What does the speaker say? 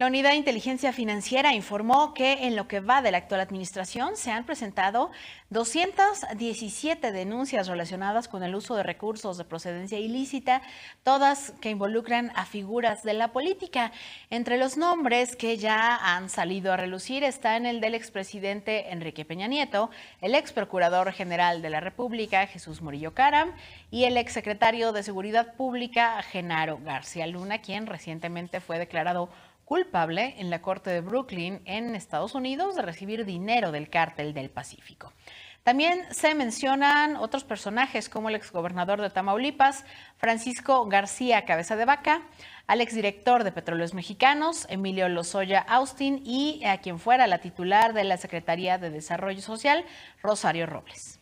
La Unidad de Inteligencia Financiera informó que en lo que va de la actual administración se han presentado 217 denuncias relacionadas con el uso de recursos de procedencia ilícita, todas que involucran a figuras de la política. Entre los nombres que ya han salido a relucir están el del expresidente Enrique Peña Nieto, el ex procurador general de la República Jesús Murillo Caram y el ex secretario de Seguridad Pública Genaro García Luna, quien recientemente fue declarado culpable en la Corte de Brooklyn, en Estados Unidos, de recibir dinero del cártel del Pacífico. También se mencionan otros personajes como el exgobernador de Tamaulipas, Francisco García Cabeza de Vaca, al exdirector de Petróleos Mexicanos, Emilio Lozoya Austin, y a quien fuera la titular de la Secretaría de Desarrollo Social, Rosario Robles.